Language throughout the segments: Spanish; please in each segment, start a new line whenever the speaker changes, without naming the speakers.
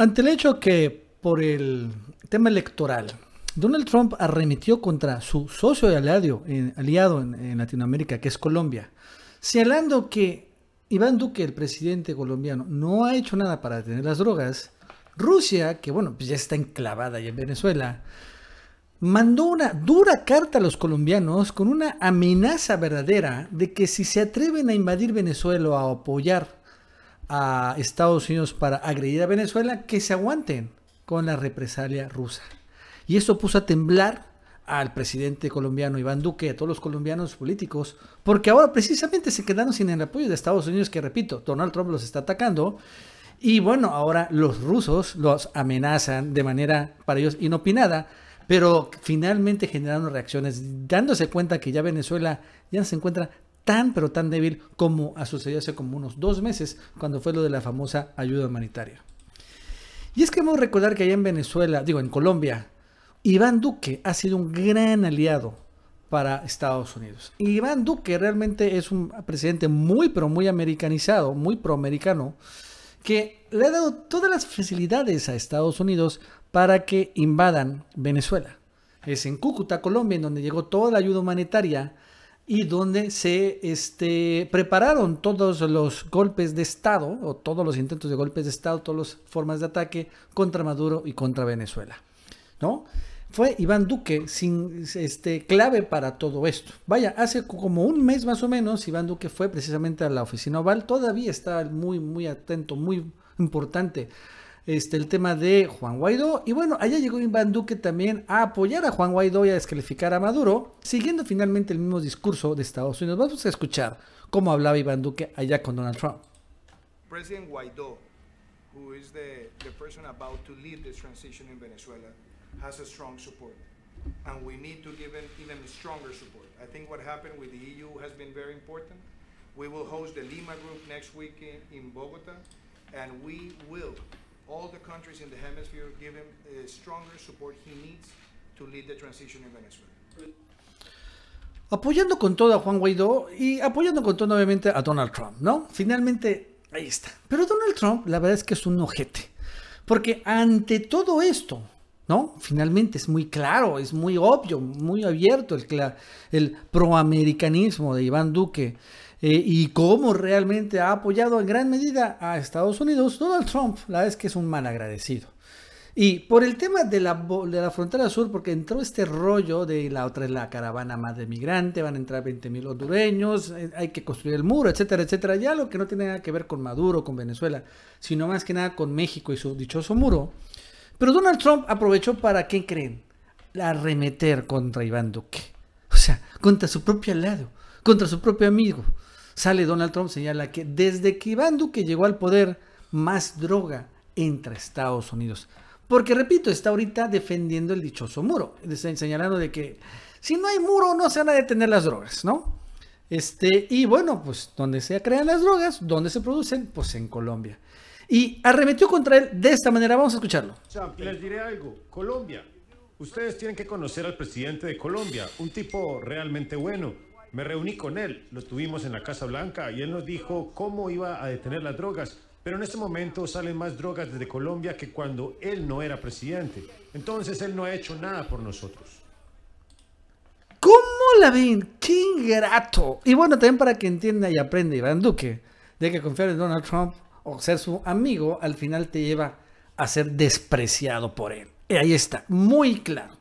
Ante el hecho que por el tema electoral, Donald Trump arremetió contra su socio y aliado, en, Latinoamérica, que es Colombia, señalando que Iván Duque, el presidente colombiano, no ha hecho nada para detener las drogas. Rusia, que bueno, pues ya está enclavada en Venezuela, mandó una dura carta a los colombianos con una amenaza verdadera de que si se atreven a invadir Venezuela o a apoyar a Estados Unidos para agredir a Venezuela, que se aguanten con la represalia rusa. Y eso puso a temblar al presidente colombiano Iván Duque, a todos los colombianos políticos, porque ahora precisamente se quedaron sin el apoyo de Estados Unidos, que repito, Donald Trump los está atacando. Y bueno, ahora los rusos los amenazan de manera para ellos inopinada, pero finalmente generaron reacciones, dándose cuenta que ya Venezuela ya se encuentra tan pero tan débil como ha sucedido hace como unos dos meses cuando fue lo de la famosa ayuda humanitaria. Y es que hemos recordar que allá en Venezuela, digo en Colombia, Iván Duque ha sido un gran aliado para Estados Unidos. Iván Duque realmente es un presidente muy pero muy americanizado, muy proamericano, que le ha dado todas las facilidades a Estados Unidos para que invadan Venezuela. Es en Cúcuta, Colombia, en donde llegó toda la ayuda humanitaria y donde se este, prepararon todos los golpes de Estado, o todos los intentos de golpes de Estado, todas las formas de ataque contra Maduro y contra Venezuela. ¿no? Fue Iván Duque sin, este, clave para todo esto. Vaya, hace como un mes más o menos, Iván Duque fue precisamente a la oficina Oval, todavía está muy, muy atento, muy importante este, el tema de Juan Guaidó. Y bueno, allá llegó Iván Duque también a apoyar a Juan Guaidó y a descalificar a Maduro, siguiendo finalmente el mismo discurso de Estados Unidos. Vamos a escuchar cómo hablaba Iván Duque allá con Donald Trump.
President Guaidó, who is the, the person about to lead this transition in Venezuela, has a strong support. And we need to give him even stronger support. I think what happened with the EU has been very important. We will host the Lima group next week in, Bogotá Bogota, and we will
Venezuela. Apoyando con todo a Juan Guaidó y apoyando con todo obviamente a Donald Trump, ¿no? Finalmente, ahí está. Pero Donald Trump, la verdad es que es un ojete. Porque ante todo esto, ¿no? Finalmente es muy claro, es muy obvio, muy abierto el, el proamericanismo de Iván Duque. Eh, y cómo realmente ha apoyado en gran medida a Estados Unidos, Donald Trump, la verdad es que es un mal agradecido. Y por el tema de la, de la frontera sur, porque entró este rollo de la otra es la caravana más de migrante, van a entrar 20.000 hondureños, eh, hay que construir el muro, etcétera, etcétera. Ya lo que no tiene nada que ver con Maduro, con Venezuela, sino más que nada con México y su dichoso muro. Pero Donald Trump aprovechó para, ¿qué creen? Arremeter contra Iván Duque. O sea, contra su propio lado, contra su propio amigo sale Donald Trump, señala que desde que Iván Duque llegó al poder, más droga entra Estados Unidos. Porque, repito, está ahorita defendiendo el dichoso muro, señalando de que si no hay muro no se van a detener las drogas, ¿no? Este, y bueno, pues donde se crean las drogas, donde se producen, pues en Colombia. Y arremetió contra él de esta manera, vamos a escucharlo.
Les diré algo, Colombia, ustedes tienen que conocer al presidente de Colombia, un tipo realmente bueno me reuní con él, lo tuvimos en la Casa Blanca y él nos dijo cómo iba a detener las drogas. Pero en este momento salen más drogas desde Colombia que cuando él no era presidente. Entonces él no ha hecho nada por nosotros.
¿Cómo la ven? ¡Qué ingrato! Y bueno, también para que entienda y aprenda Iván Duque, de que confiar en Donald Trump o ser su amigo al final te lleva a ser despreciado por él. Y ahí está, muy claro.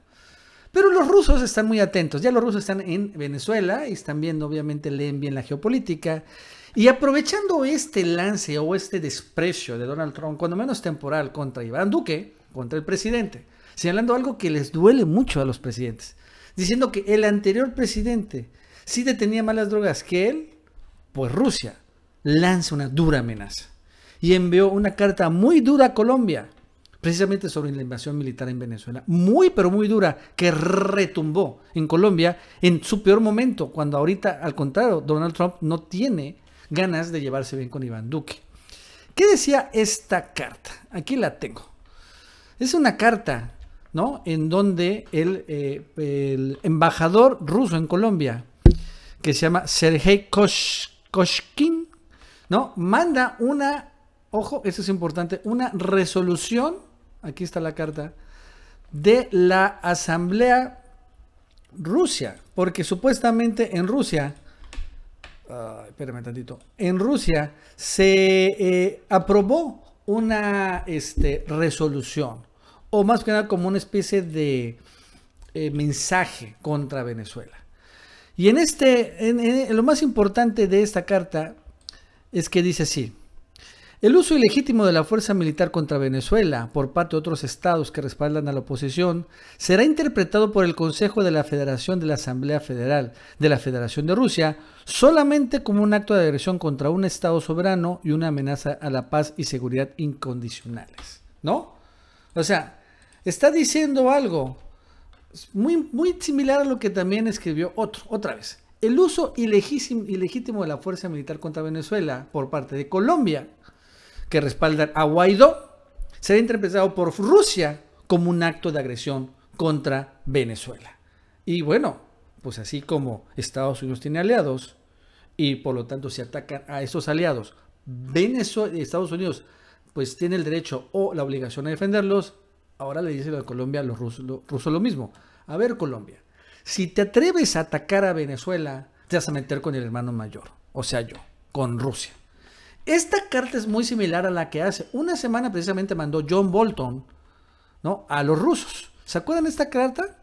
Pero los rusos están muy atentos. Ya los rusos están en Venezuela y están viendo, obviamente, leen bien la geopolítica. Y aprovechando este lance o este desprecio de Donald Trump, cuando menos temporal, contra Iván Duque, contra el presidente, señalando algo que les duele mucho a los presidentes, diciendo que el anterior presidente sí detenía malas drogas que él, pues Rusia lanza una dura amenaza y envió una carta muy dura a Colombia precisamente sobre la invasión militar en Venezuela, muy pero muy dura, que retumbó en Colombia en su peor momento, cuando ahorita, al contrario, Donald Trump no tiene ganas de llevarse bien con Iván Duque. ¿Qué decía esta carta? Aquí la tengo. Es una carta, ¿no? En donde el, eh, embajador ruso en Colombia, que se llama Sergei Koshkin, ¿no? Manda una, ojo, eso es importante, una resolución aquí está la carta, de la Asamblea Rusia, porque supuestamente en Rusia, ah, espérame un tantito, en Rusia se eh, aprobó una este, resolución, o más que nada como una especie de eh, mensaje contra Venezuela. Y en este, lo más importante de esta carta es que dice así, el uso ilegítimo de la fuerza militar contra Venezuela por parte de otros estados que respaldan a la oposición será interpretado por el Consejo de la Federación de la Asamblea Federal de la Federación de Rusia solamente como un acto de agresión contra un estado soberano y una amenaza a la paz y seguridad incondicionales. ¿No? O sea, está diciendo algo muy, muy similar a lo que también escribió otro, otra vez. El uso ilegítimo de la fuerza militar contra Venezuela por parte de Colombia que respaldan a Guaidó será interpretado por Rusia como un acto de agresión contra Venezuela. Y bueno, pues así como Estados Unidos tiene aliados y por lo tanto si atacan a esos aliados, Venezuela, Estados Unidos pues tiene el derecho o la obligación a defenderlos, ahora le dice a Colombia los rusos lo mismo. A ver Colombia, si te atreves a atacar a Venezuela, te vas a meter con el hermano mayor, o sea yo, con Rusia. Esta carta es muy similar a la que hace una semana precisamente mandó John Bolton ¿no? a los rusos. ¿Se acuerdan de esta carta?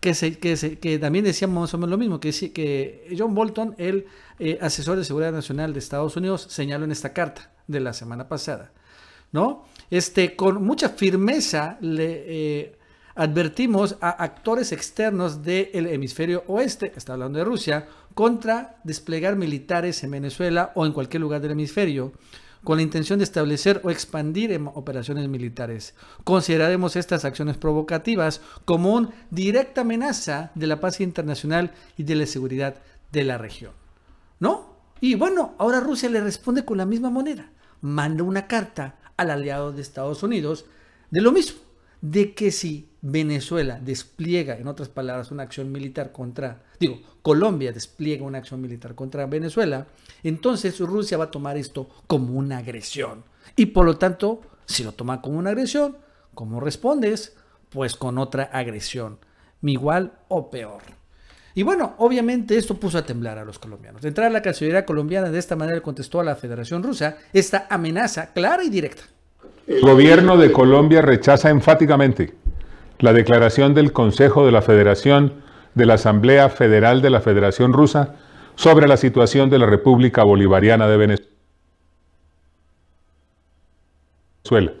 Que, que, que, también decíamos más o menos lo mismo, que, que John Bolton, el eh, asesor de seguridad nacional de Estados Unidos, señaló en esta carta de la semana pasada, ¿no? Este, con mucha firmeza le, eh, advertimos a actores externos del hemisferio oeste, está hablando de Rusia, contra desplegar militares en Venezuela o en cualquier lugar del hemisferio con la intención de establecer o expandir em, operaciones militares. Consideraremos estas acciones provocativas como una directa amenaza de la paz internacional y de la seguridad de la región. ¿No? Y bueno, ahora Rusia le responde con la misma moneda. Manda una carta al aliado de Estados Unidos de lo mismo de que si Venezuela despliega, en otras palabras, una acción militar contra, digo, Colombia despliega una acción militar contra Venezuela, entonces Rusia va a tomar esto como una agresión. Y por lo tanto, si lo toma como una agresión, ¿cómo respondes? Pues con otra agresión, igual o peor. Y bueno, obviamente esto puso a temblar a los colombianos. De entrar a la Cancillería colombiana de esta manera contestó a la Federación Rusa esta amenaza clara y directa. El gobierno de
Colombia rechaza enfáticamente la declaración del Consejo de la Federación de la Asamblea Federal de la Federación Rusa sobre la situación de la República Bolivariana de Venezuela.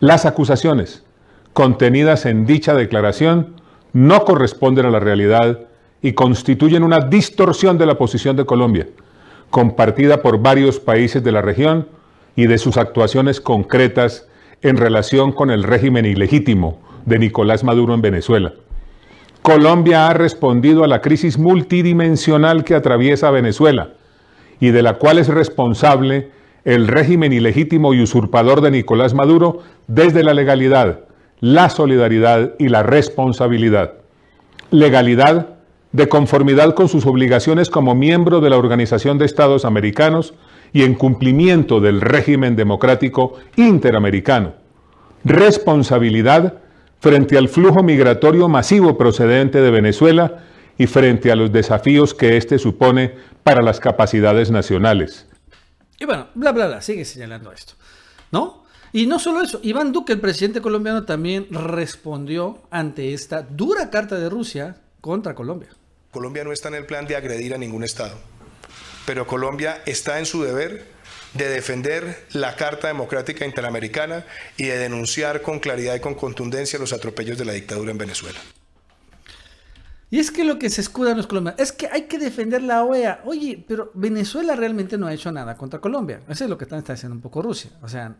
Las acusaciones contenidas en dicha declaración no corresponden a la realidad y constituyen una distorsión de la posición de Colombia, compartida por varios países de la región, y de sus actuaciones concretas en relación con el régimen ilegítimo de Nicolás Maduro en Venezuela. Colombia ha respondido a la crisis multidimensional que atraviesa Venezuela y de la cual es responsable el régimen ilegítimo y usurpador de Nicolás Maduro desde la legalidad, la solidaridad y la responsabilidad. Legalidad de conformidad con sus obligaciones como miembro de la Organización de Estados Americanos y en cumplimiento del régimen democrático interamericano. Responsabilidad frente al flujo migratorio masivo procedente de Venezuela y frente a los desafíos que éste supone para las capacidades nacionales.
Y bueno, bla, bla, bla, sigue señalando esto, ¿no? Y no solo eso, Iván Duque, el presidente colombiano, también respondió ante esta dura carta de Rusia contra Colombia.
Colombia no está en el plan de agredir a ningún Estado pero Colombia está en su deber de defender la Carta Democrática Interamericana y de denunciar con claridad y con contundencia los atropellos de la dictadura en Venezuela.
Y es que lo que se escudan los colombianos es que hay que defender la OEA. Oye, pero Venezuela realmente no ha hecho nada contra Colombia. Eso es lo que está, está haciendo un poco Rusia. O sea,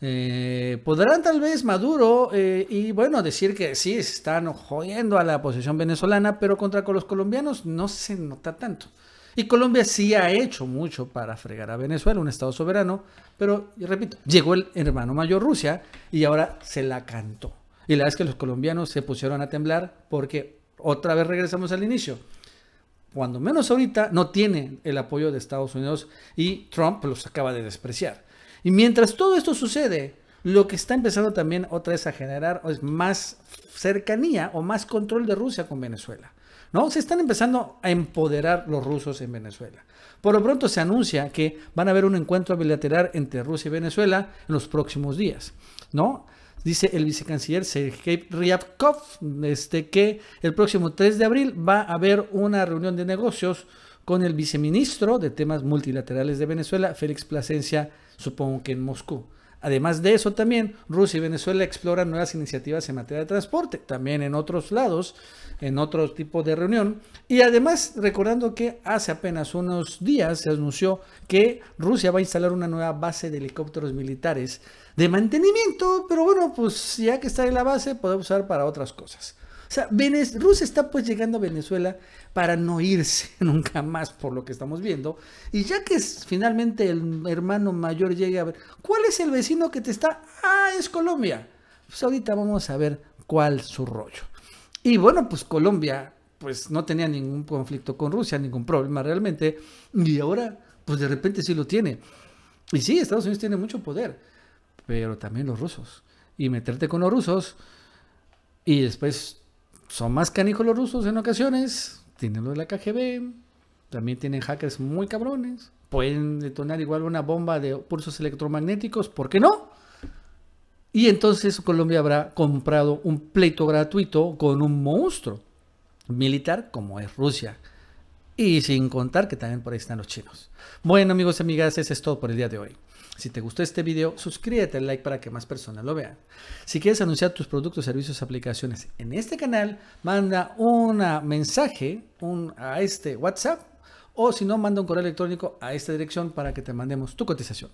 eh, podrán tal vez Maduro eh, y bueno, decir que sí, están jodiendo a la oposición venezolana, pero contra los colombianos no se nota tanto. Y Colombia sí ha hecho mucho para fregar a Venezuela, un Estado soberano, pero, repito, llegó el hermano mayor Rusia y ahora se la cantó. Y la verdad es que los colombianos se pusieron a temblar porque otra vez regresamos al inicio. Cuando menos ahorita no tiene el apoyo de Estados Unidos y Trump los acaba de despreciar. Y mientras todo esto sucede, lo que está empezando también otra vez a generar es más cercanía o más control de Rusia con Venezuela. ¿no? Se están empezando a empoderar los rusos en Venezuela. Por lo pronto se anuncia que van a haber un encuentro bilateral entre Rusia y Venezuela en los próximos días, ¿no? Dice el vicecanciller Sergei Ryabkov este, que el próximo 3 de abril va a haber una reunión de negocios con el viceministro de temas multilaterales de Venezuela, Félix Plasencia, supongo que en Moscú. Además de eso también, Rusia y Venezuela exploran nuevas iniciativas en materia de transporte, también en otros lados, en otro tipo de reunión. Y además, recordando que hace apenas unos días se anunció que Rusia va a instalar una nueva base de helicópteros militares de mantenimiento, pero bueno, pues ya que está en la base, podemos usar para otras cosas. O sea, Rusia está pues llegando a Venezuela para no irse nunca más por lo que estamos viendo. Y ya que es, finalmente el hermano mayor llegue a ver, ¿cuál es el vecino que te está? Ah, es Colombia. Pues ahorita vamos a ver cuál su rollo. Y bueno, pues Colombia pues no tenía ningún conflicto con Rusia, ningún problema realmente. Y ahora pues de repente sí lo tiene. Y sí, Estados Unidos tiene mucho poder, pero también los rusos. Y meterte con los rusos y después son más canícolos rusos en ocasiones. Tienen lo de la KGB. También tienen hackers muy cabrones. Pueden detonar igual una bomba de pulsos electromagnéticos. ¿Por qué no? Y entonces Colombia habrá comprado un pleito gratuito con un monstruo militar como es Rusia. Y sin contar que también por ahí están los chinos. Bueno amigos y amigas, eso es todo por el día de hoy. Si te gustó este video, suscríbete al like para que más personas lo vean. Si quieres anunciar tus productos, servicios, aplicaciones en este canal, manda un mensaje a este WhatsApp o si no, manda un correo electrónico a esta dirección para que te mandemos tu cotización.